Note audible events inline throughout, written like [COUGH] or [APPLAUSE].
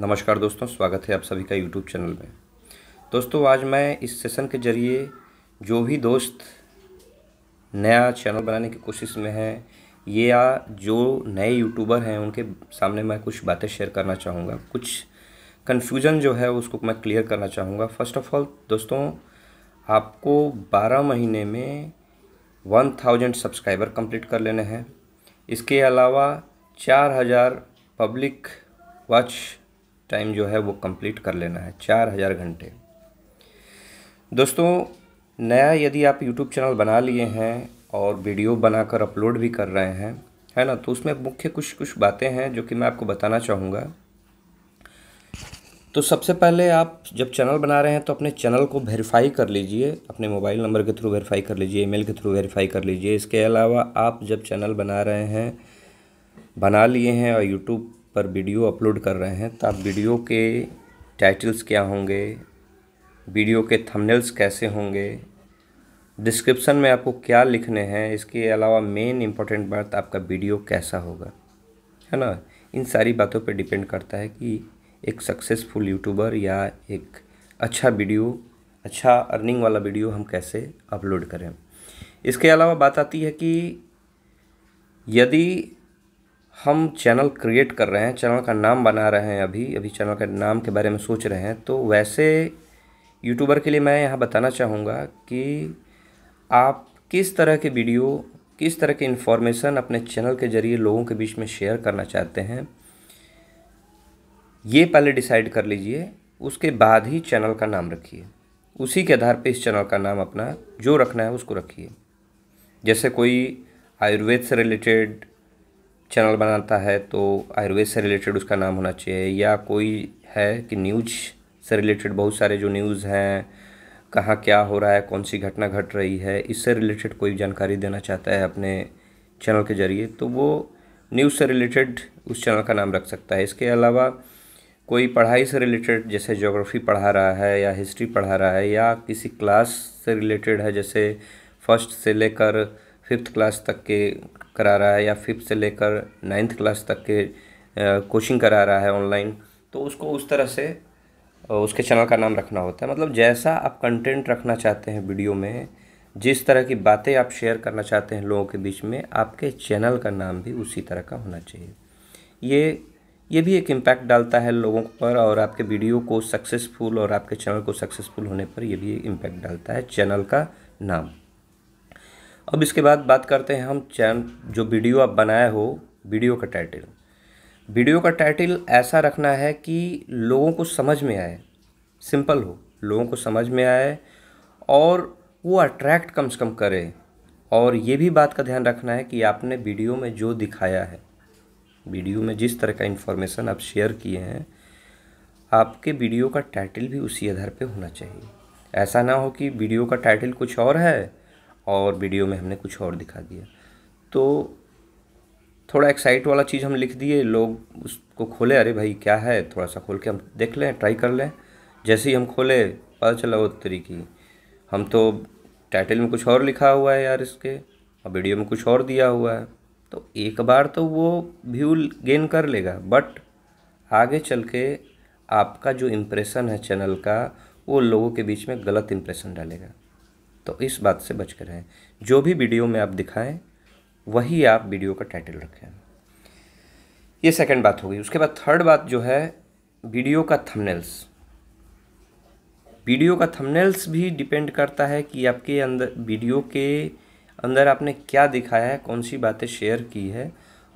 नमस्कार दोस्तों स्वागत है आप सभी का यूट्यूब चैनल में दोस्तों आज मैं इस सेशन के ज़रिए जो भी दोस्त नया चैनल बनाने की कोशिश में है ये या जो नए यूट्यूबर हैं उनके सामने मैं कुछ बातें शेयर करना चाहूँगा कुछ कन्फ्यूज़न जो है उसको मैं क्लियर करना चाहूँगा फ़र्स्ट ऑफ़ ऑल दोस्तों आपको 12 महीने में 1000 सब्सक्राइबर कंप्लीट कर लेने हैं इसके अलावा 4000 पब्लिक वॉच टाइम जो है वो कंप्लीट कर लेना है चार हज़ार घंटे दोस्तों नया यदि आप यूट्यूब चैनल बना लिए हैं और वीडियो बनाकर अपलोड भी कर रहे हैं है ना तो उसमें मुख्य कुछ कुछ बातें हैं जो कि मैं आपको बताना चाहूँगा तो सबसे पहले आप जब चैनल बना रहे हैं तो अपने चैनल को वेरीफाई कर लीजिए अपने मोबाइल नंबर के थ्रू वेरीफाई कर लीजिए ईमेल के थ्रू वेरीफाई कर लीजिए इसके अलावा आप जब चैनल बना रहे हैं बना लिए हैं और यूट्यूब पर वीडियो अपलोड कर रहे हैं तो आप वीडियो के टाइटल्स क्या होंगे वीडियो के थंबनेल्स कैसे होंगे डिस्क्रिप्शन में आपको क्या लिखने हैं इसके अलावा मेन इम्पोर्टेंट बात आपका वीडियो कैसा होगा है ना इन सारी बातों पर डिपेंड करता है कि एक सक्सेसफुल यूट्यूबर या एक अच्छा वीडियो अच्छा अर्निंग वाला वीडियो हम कैसे अपलोड करें इसके अलावा बात आती है कि यदि हम चैनल क्रिएट कर रहे हैं चैनल का नाम बना रहे हैं अभी अभी चैनल के नाम के बारे में सोच रहे हैं तो वैसे यूट्यूबर के लिए मैं यहाँ बताना चाहूँगा कि आप किस तरह के वीडियो किस तरह के इन्फॉर्मेशन अपने चैनल के ज़रिए लोगों के बीच में शेयर करना चाहते हैं ये पहले डिसाइड कर लीजिए उसके बाद ही चैनल का नाम रखिए उसी के आधार पर इस चैनल का नाम अपना जो रखना है उसको रखिए जैसे कोई आयुर्वेद से रिलेटेड चैनल बनाता है तो आयुर्वेद से रिलेटेड उसका नाम होना चाहिए या कोई है कि न्यूज से रिलेटेड बहुत सारे जो न्यूज़ हैं कहाँ क्या हो रहा है कौन सी घटना घट रही है इससे रिलेटेड कोई जानकारी देना चाहता है अपने चैनल के ज़रिए तो वो न्यूज़ से रिलेटेड उस चैनल का नाम रख सकता है इसके अलावा कोई पढ़ाई से रिलेटेड जैसे जोग्राफ़ी पढ़ा रहा है या हिस्ट्री पढ़ा रहा है या किसी क्लास से रिलेटेड है जैसे फर्स्ट से लेकर फिफ्थ क्लास तक के करा रहा है या फिफ्थ से लेकर नाइन्थ क्लास तक के कोचिंग करा रहा है ऑनलाइन तो उसको उस तरह से उसके चैनल का नाम रखना होता है मतलब जैसा आप कंटेंट रखना चाहते हैं वीडियो में जिस तरह की बातें आप शेयर करना चाहते हैं लोगों के बीच में आपके चैनल का नाम भी उसी तरह का होना चाहिए ये ये भी एक इम्पैक्ट डालता है लोगों पर और आपके वीडियो को सक्सेसफुल और आपके चैनल को सक्सेसफुल होने पर यह भी एक इम्पैक्ट डालता है चैनल का नाम अब इसके बाद बात करते हैं हम चैन जो वीडियो आप बनाया हो वीडियो का टाइटल वीडियो का टाइटल ऐसा रखना है कि लोगों को समझ में आए सिंपल हो लोगों को समझ में आए और वो अट्रैक्ट कम से कम करे और ये भी बात का ध्यान रखना है कि आपने वीडियो में जो दिखाया है वीडियो में जिस तरह का इन्फॉर्मेशन आप शेयर किए हैं आपके वीडियो का टाइटल भी उसी आधार पे होना चाहिए ऐसा ना हो कि वीडियो का टाइटल कुछ और है और वीडियो में हमने कुछ और दिखा दिया तो थोड़ा एक्साइट वाला चीज़ हम लिख दिए लोग उसको खोले अरे भाई क्या है थोड़ा सा खोल के हम देख लें ट्राई कर लें जैसे ही हम खोले पता चला वो तरीकी हम तो टाइटल में कुछ और लिखा हुआ है यार इसके और वीडियो में कुछ और दिया हुआ है तो एक बार तो वो व्यू गेन कर लेगा बट आगे चल के आपका जो इम्प्रेशन है चैनल का वो लोगों के बीच में गलत इम्प्रेशन डालेगा तो इस बात से बच कर रहें जो भी वीडियो में आप दिखाएं वही आप वीडियो का टाइटल रखें ये सेकंड बात हो गई उसके बाद थर्ड बात जो है वीडियो का थंबनेल्स वीडियो का थंबनेल्स भी डिपेंड करता है कि आपके अंदर वीडियो के अंदर आपने क्या दिखाया है कौन सी बातें शेयर की है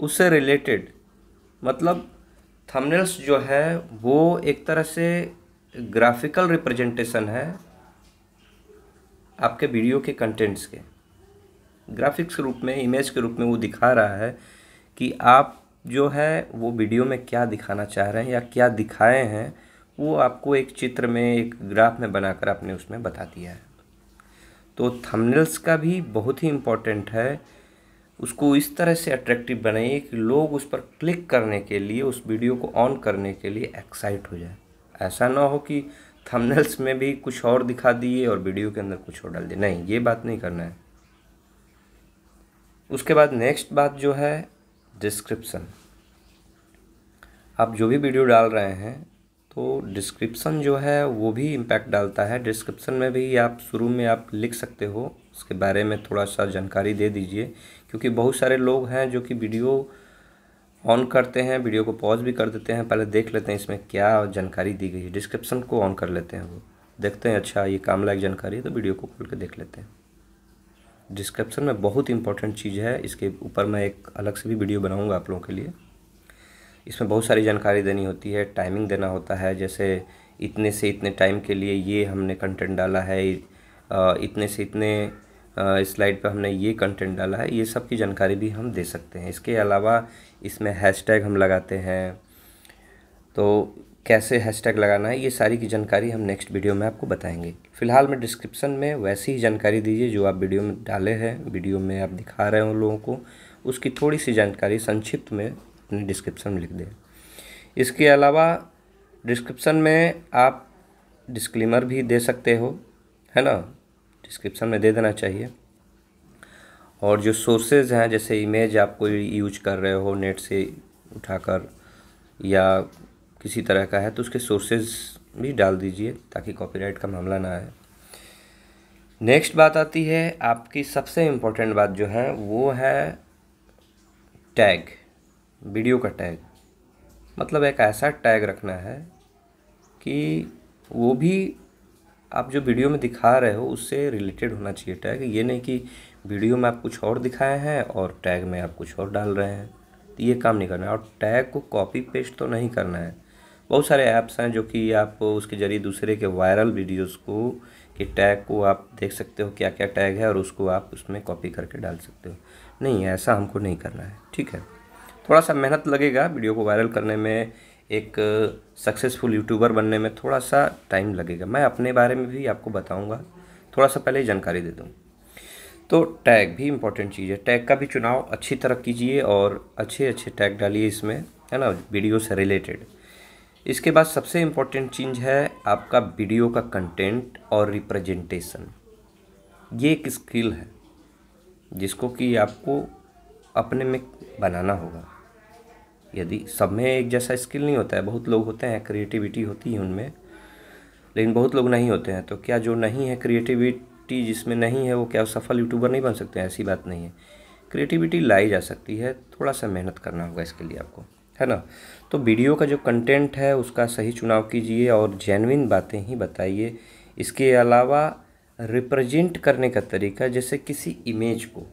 उससे रिलेटेड मतलब थंबनेल्स जो है वो एक तरह से ग्राफिकल रिप्रेजेंटेशन है आपके वीडियो के कंटेंट्स के ग्राफिक्स के रूप में इमेज के रूप में वो दिखा रहा है कि आप जो है वो वीडियो में क्या दिखाना चाह रहे हैं या क्या दिखाए हैं वो आपको एक चित्र में एक ग्राफ में बनाकर आपने उसमें बता दिया है तो थंबनेल्स का भी बहुत ही इम्पोर्टेंट है उसको इस तरह से अट्रैक्टिव बनाइए कि लोग उस पर क्लिक करने के लिए उस वीडियो को ऑन करने के लिए एक्साइट हो जाए ऐसा ना हो कि थंबनेल्स में भी कुछ और दिखा दिए और वीडियो के अंदर कुछ और डाल दिए नहीं ये बात नहीं करना है उसके बाद नेक्स्ट बात जो है डिस्क्रिप्सन आप जो भी वीडियो डाल रहे हैं तो डिस्क्रिप्सन जो है वो भी इम्पैक्ट डालता है डिस्क्रिप्शन में भी आप शुरू में आप लिख सकते हो उसके बारे में थोड़ा सा जानकारी दे दीजिए क्योंकि बहुत सारे लोग हैं जो कि वीडियो ऑन करते हैं वीडियो को पॉज भी कर देते हैं पहले देख लेते हैं इसमें क्या जानकारी दी गई है डिस्क्रिप्शन को ऑन कर लेते हैं वो देखते हैं अच्छा ये काम लायक जानकारी है तो वीडियो को खोल के देख लेते हैं डिस्क्रिप्शन में बहुत इंपॉर्टेंट चीज़ है इसके ऊपर मैं एक अलग से भी वीडियो बनाऊँगा आप लोगों के लिए इसमें बहुत सारी जानकारी देनी होती है टाइमिंग देना होता है जैसे इतने से इतने टाइम के लिए ये हमने कंटेंट डाला है इतने से इतने इस स्लाइड पर हमने ये कंटेंट डाला है ये सब की जानकारी भी हम दे सकते हैं इसके अलावा इसमें हैशटैग हम लगाते हैं तो कैसे हैशटैग लगाना है ये सारी की जानकारी हम नेक्स्ट वीडियो में आपको बताएंगे फिलहाल मैं डिस्क्रिप्शन में वैसी ही जानकारी दीजिए जो आप वीडियो में डाले हैं वीडियो में आप दिखा रहे हो लोगों को उसकी थोड़ी सी जानकारी संक्षिप्त में अपने डिस्क्रिप्शन में लिख दें इसके अलावा डिस्क्रिप्शन में आप डिस्क्लेमर भी दे सकते हो है ना डिस्क्रिप्शन में दे देना चाहिए और जो सोर्सेज हैं जैसे इमेज आप कोई यूज कर रहे हो नेट से उठाकर या किसी तरह का है तो उसके सोर्सेज भी डाल दीजिए ताकि कॉपीराइट का मामला ना आए नेक्स्ट बात आती है आपकी सबसे इम्पोर्टेंट बात जो है वो है टैग वीडियो का टैग मतलब एक ऐसा टैग रखना है कि वो भी आप जो वीडियो में दिखा रहे हो उससे रिलेटेड होना चाहिए टैग ये नहीं कि वीडियो में आप कुछ और दिखाए हैं और टैग में आप कुछ और डाल रहे हैं तो ये काम नहीं करना है और टैग को कॉपी पेस्ट तो नहीं करना है बहुत सारे ऐप्स हैं जो कि आप उसके ज़रिए दूसरे के वायरल वीडियोस को कि टैग को आप देख सकते हो क्या क्या टैग है और उसको आप उसमें कॉपी करके डाल सकते हो नहीं ऐसा हमको नहीं करना है ठीक है थोड़ा सा मेहनत लगेगा वीडियो को वायरल करने में एक सक्सेसफुल यूट्यूबर बनने में थोड़ा सा टाइम लगेगा मैं अपने बारे में भी आपको बताऊँगा थोड़ा सा पहले जानकारी दे दूँ तो टैग भी इम्पोर्टेंट चीज़ है टैग का भी चुनाव अच्छी तरह कीजिए और अच्छे अच्छे टैग डालिए इसमें है ना वीडियो से रिलेटेड इसके बाद सबसे इम्पोर्टेंट चीज़ है आपका वीडियो का कंटेंट और रिप्रेजेंटेशन ये एक स्किल है जिसको कि आपको अपने में बनाना होगा यदि सब में एक जैसा स्किल नहीं होता है बहुत लोग होते हैं क्रिएटिविटी होती है उनमें लेकिन बहुत लोग नहीं होते हैं तो क्या जो नहीं है क्रिएटिविटी जिसमें नहीं है वो क्या सफल यूट्यूबर नहीं बन सकते हैं ऐसी बात नहीं है क्रिएटिविटी लाई जा सकती है थोड़ा सा मेहनत करना होगा इसके लिए आपको है ना तो वीडियो का जो कंटेंट है उसका सही चुनाव कीजिए और जेनविन बातें ही बताइए इसके अलावा रिप्रेजेंट करने का तरीका जैसे किसी इमेज को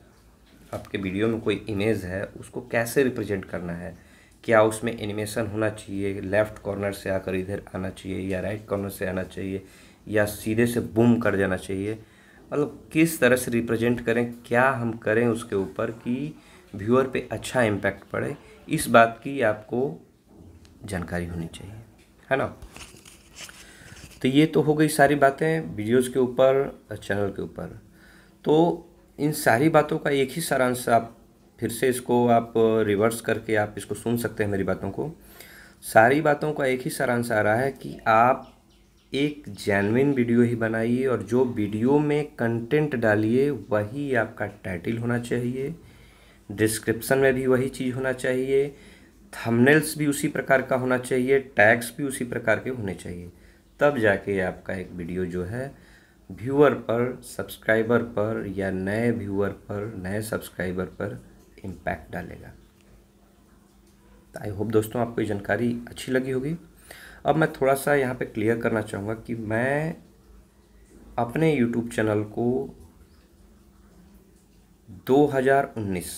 आपके वीडियो में कोई इमेज है उसको कैसे रिप्रेजेंट करना है क्या उसमें एनिमेशन होना चाहिए लेफ़्ट कॉर्नर से आकर इधर आना चाहिए या राइट कॉर्नर से आना चाहिए या सीधे से बूम कर जाना चाहिए मतलब किस तरह से रिप्रेजेंट करें क्या हम करें उसके ऊपर कि व्यूअर पे अच्छा इम्पैक्ट पड़े इस बात की आपको जानकारी होनी चाहिए है ना तो ये तो हो गई सारी बातें वीडियोस के ऊपर चैनल के ऊपर तो इन सारी बातों का एक ही सारांश आप फिर से इसको आप रिवर्स करके आप इसको सुन सकते हैं मेरी बातों को सारी बातों का एक ही सारांश आ रहा है कि आप एक जैनविन वीडियो ही बनाइए और जो वीडियो में कंटेंट डालिए वही आपका टाइटल होना चाहिए डिस्क्रिप्शन में भी वही चीज़ होना चाहिए थंबनेल्स भी उसी प्रकार का होना चाहिए टैग्स भी उसी प्रकार के होने चाहिए तब जाके आपका एक वीडियो जो है व्यूअर पर सब्सक्राइबर पर या नए व्यूअर पर नए सब्सक्राइबर पर इम्पैक्ट डालेगा तो आई होप दोस्तों आपको ये जानकारी अच्छी लगी होगी अब मैं थोड़ा सा यहाँ पे क्लियर करना चाहूँगा कि मैं अपने यूट्यूब चैनल को 2019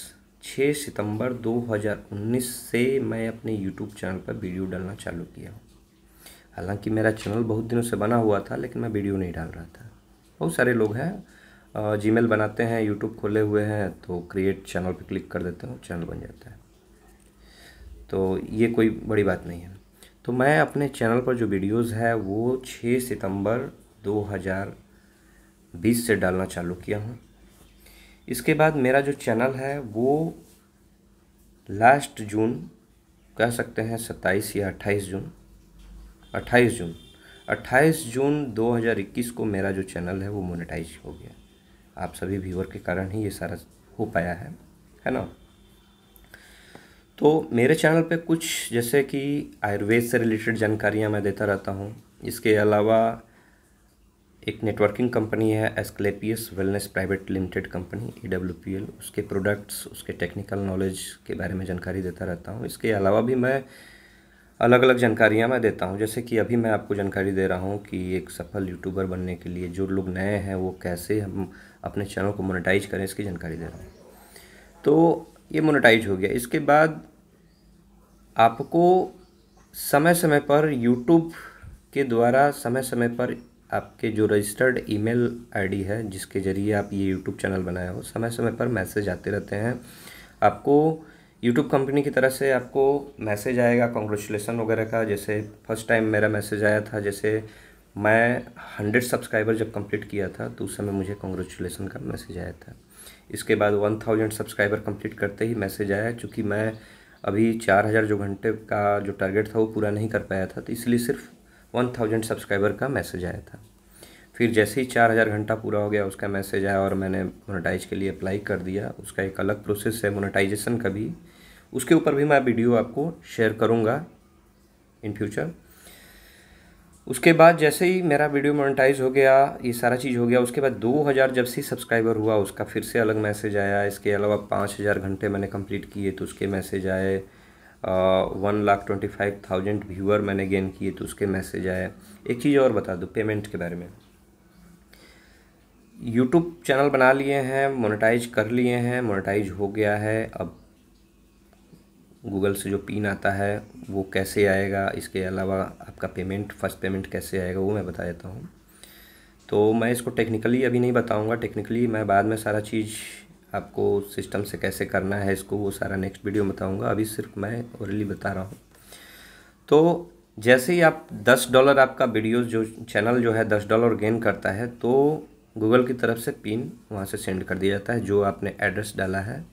6 सितंबर 2019 से मैं अपने यूट्यूब चैनल पर वीडियो डालना चालू किया हूँ हालांकि मेरा चैनल बहुत दिनों से बना हुआ था लेकिन मैं वीडियो नहीं डाल रहा था बहुत सारे लोग हैं जी बनाते हैं यूट्यूब खोले हुए हैं तो क्रिएट चैनल पर क्लिक कर देते हैं चैनल बन जाता है तो ये कोई बड़ी बात नहीं है तो मैं अपने चैनल पर जो वीडियोस है वो 6 सितंबर 2020 से डालना चालू किया हूँ इसके बाद मेरा जो चैनल है वो लास्ट जून कह सकते हैं 27 या 28 जून 28 जून 28 जून 2021 को मेरा जो चैनल है वो मोनेटाइज हो गया आप सभी व्यूवर के कारण ही ये सारा हो पाया है है ना तो मेरे चैनल पे कुछ जैसे कि आयुर्वेद से रिलेटेड जानकारियाँ मैं देता रहता हूँ इसके अलावा एक नेटवर्किंग कंपनी है Asclepius wellness private limited company E W P L उसके प्रोडक्ट्स उसके टेक्निकल नॉलेज के बारे में जानकारी देता रहता हूँ इसके अलावा भी मैं अलग अलग जानकारियाँ मैं देता हूँ जैसे कि अभी मैं आपको जानकारी दे रहा हूँ कि एक सफल यूट्यूबर बनने के लिए जो लोग नए हैं वो कैसे हम अपने चैनल को मोनेटाइज करें इसकी जानकारी दे रहा हूँ तो ये मोनेटाइज हो गया इसके बाद आपको समय समय पर यूट्यूब के द्वारा समय समय पर आपके जो रजिस्टर्ड ईमेल आईडी है जिसके ज़रिए आप ये यूट्यूब चैनल बनाए हो समय समय पर मैसेज आते रहते हैं आपको यूट्यूब कंपनी की तरफ से आपको मैसेज आएगा कॉन्ग्रेचुलेसन वगैरह का जैसे फर्स्ट टाइम मेरा मैसेज आया था जैसे मैं हंड्रेड सब्सक्राइबर जब कंप्लीट किया था तो उस समय मुझे कॉन्ग्रेचुलेसन का मैसेज आया था इसके बाद वन थाउजेंड सब्सक्राइबर कंप्लीट करते ही मैसेज आया चूँकि मैं अभी चार हज़ार जो घंटे का जो टारगेट था वो पूरा नहीं कर पाया था तो इसलिए सिर्फ वन थाउजेंड सब्सक्राइबर का मैसेज आया था फिर जैसे ही चार हज़ार घंटा पूरा हो गया उसका मैसेज आया और मैंने मोनेटाइज के लिए अप्लाई कर दिया उसका एक अलग प्रोसेस है मोनेटाइजेशन का भी उसके ऊपर भी मैं वीडियो आपको शेयर करूँगा इन फ्यूचर उसके बाद जैसे ही मेरा वीडियो मोनेटाइज हो गया ये सारा चीज़ हो गया उसके बाद 2000 जब से सब्सक्राइबर हुआ उसका फिर से अलग मैसेज आया इसके अलावा 5000 घंटे मैंने कंप्लीट किए तो उसके मैसेज आए one lakh twenty five thousand viewer मैंने गेन किए तो उसके मैसेज आए एक चीज़ और बता दो पेमेंट के बारे में यूट्यूब चैनल बना लिए हैं मोनिटाइज कर लिए हैं मोनिटाइज हो गया है अब गूगल से जो पिन आता है वो कैसे आएगा इसके अलावा आपका पेमेंट फर्स्ट पेमेंट कैसे आएगा वो मैं बता देता हूँ तो मैं इसको टेक्निकली अभी नहीं बताऊँगा टेक्निकली मैं बाद में सारा चीज़ आपको सिस्टम से कैसे करना है इसको वो सारा नेक्स्ट वीडियो में बताऊँगा अभी सिर्फ मैं ओरली बता रहा हूँ तो जैसे ही आप दस डॉलर आपका वीडियो जो चैनल जो है दस डॉलर गेन करता है तो गूगल की तरफ से पिन वहाँ से सेंड कर दिया जाता है जो आपने एड्रेस डाला है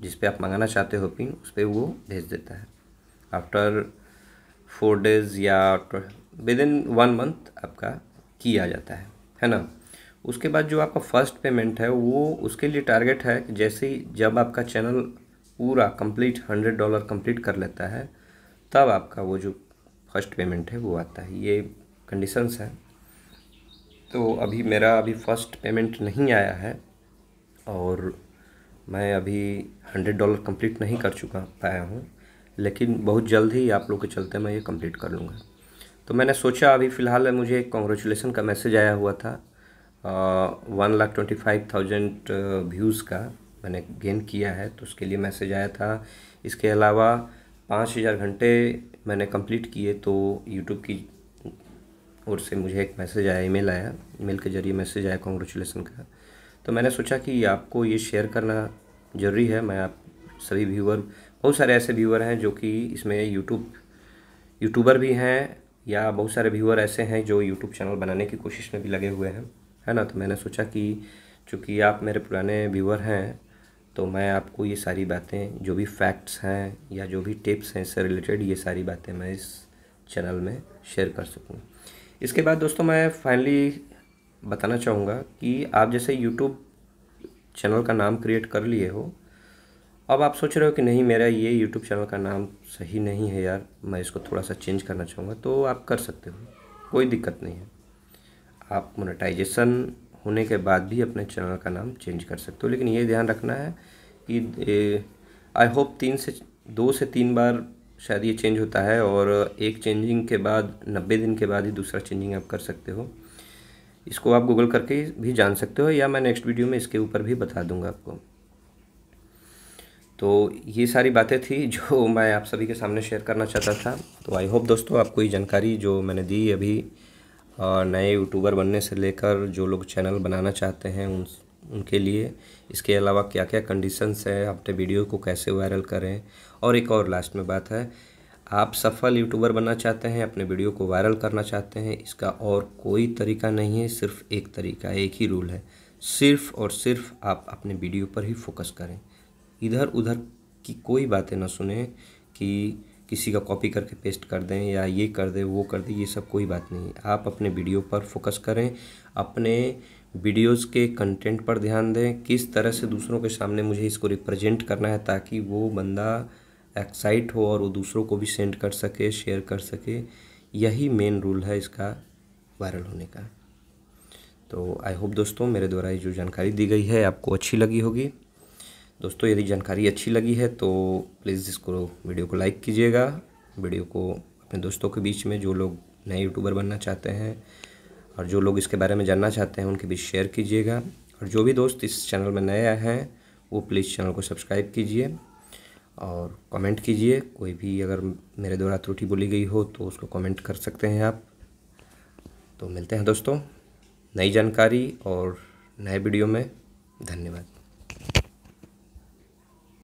जिस पे आप मंगाना चाहते हो पिन उस पर वो भेज देता है आफ्टर फोर डेज या विद इन वन मंथ आपका की आ जाता है है ना उसके बाद जो आपका फर्स्ट पेमेंट है वो उसके लिए टारगेट है कि जैसे ही जब आपका चैनल पूरा कंप्लीट हंड्रेड डॉलर कंप्लीट कर लेता है तब आपका वो जो फर्स्ट पेमेंट है वो आता है ये कंडीशंस है तो अभी मेरा अभी फर्स्ट पेमेंट नहीं आया है और मैं अभी हंड्रेड डॉलर कंप्लीट नहीं कर चुका पाया हूँ लेकिन बहुत जल्द ही आप लोग के चलते मैं ये कंप्लीट कर लूँगा तो मैंने सोचा अभी फ़िलहाल मुझे एक कॉन्ग्रेचुलेसन का मैसेज आया हुआ था one lakh twenty five thousand views का मैंने गेन किया है तो उसके लिए मैसेज आया था इसके अलावा पाँच हज़ार घंटे मैंने कंप्लीट किए तो यूट्यूब की ओर से मुझे एक मैसेज आया ईमेल आया ईमेल के ज़रिए मैसेज आया कॉन्ग्रेचुलेसन का तो मैंने सोचा कि आपको ये शेयर करना ज़रूरी है मैं आप सभी व्यूअर बहुत सारे ऐसे व्यूअर हैं जो कि इसमें यूट्यूब यूट्यूबर भी हैं या बहुत सारे व्यूअर ऐसे हैं जो यूट्यूब चैनल बनाने की कोशिश में भी लगे हुए हैं है ना तो मैंने सोचा कि चूँकि आप मेरे पुराने व्यूअर हैं तो मैं आपको ये सारी बातें जो भी फैक्ट्स हैं या जो भी टिप्स हैं इससे रिलेटेड ये सारी बातें मैं इस चैनल में शेयर कर सकूँ इसके बाद दोस्तों मैं फाइनली बताना चाहूँगा कि आप जैसे यूट्यूब चैनल का नाम क्रिएट कर लिए हो अब आप सोच रहे हो कि नहीं मेरा ये यूट्यूब चैनल का नाम सही नहीं है यार मैं इसको थोड़ा सा चेंज करना चाहूँगा तो आप कर सकते हो कोई दिक्कत नहीं है आप मोनेटाइजेशन होने के बाद भी अपने चैनल का नाम चेंज कर सकते हो लेकिन ये ध्यान रखना है कि आई होप तीन से दो से तीन बार शायद ये चेंज होता है और एक चेंजिंग के बाद नब्बे दिन के बाद ही दूसरा चेंजिंग आप कर सकते हो इसको आप गूगल करके भी जान सकते हो या मैं नेक्स्ट वीडियो में इसके ऊपर भी बता दूंगा आपको तो ये सारी बातें थी [LAUGHS] जो मैं आप सभी के सामने शेयर करना चाहता था तो आई होप दोस्तों आपको ये जानकारी जो मैंने दी अभी नए यूट्यूबर बनने से लेकर जो लोग चैनल बनाना चाहते हैं उन उनके लिए इसके अलावा क्या क्या कंडीशंस हैं अपने वीडियो को कैसे वायरल करें और एक और लास्ट में बात है आप सफल यूट्यूबर बनना चाहते हैं अपने वीडियो को वायरल करना चाहते हैं इसका और कोई तरीका नहीं है सिर्फ एक तरीका एक ही रूल है सिर्फ और सिर्फ आप अपने वीडियो पर ही फोकस करें इधर उधर की कोई बातें ना सुने कि किसी का कॉपी करके पेस्ट कर दें या ये कर दें वो कर दें ये सब कोई बात नहीं आप अपने वीडियो पर फोकस करें अपने वीडियोस के कंटेंट पर ध्यान दें किस तरह से दूसरों के सामने मुझे इसको रिप्रेजेंट करना है ताकि वो बंदा एक्साइट हो और वो दूसरों को भी सेंड कर सके शेयर कर सके यही मेन रूल है इसका वायरल होने का तो आई होप दोस्तों मेरे द्वारा ये जो जानकारी दी गई है आपको अच्छी लगी होगी दोस्तों यदि जानकारी अच्छी लगी है तो प्लीज़ इसको वीडियो को लाइक कीजिएगा वीडियो को अपने दोस्तों के बीच में जो लोग नए यूट्यूबर बनना चाहते हैं और जो लोग इसके बारे में जानना चाहते हैं उनके बीच शेयर कीजिएगा और जो भी दोस्त इस चैनल में नए आए हैं वो प्लीज़ चैनल को सब्सक्राइब कीजिए और कमेंट कीजिए कोई भी अगर मेरे द्वारा त्रुटि बोली गई हो तो उसको कमेंट कर सकते हैं आप तो मिलते हैं दोस्तों नई जानकारी और नए वीडियो में धन्यवाद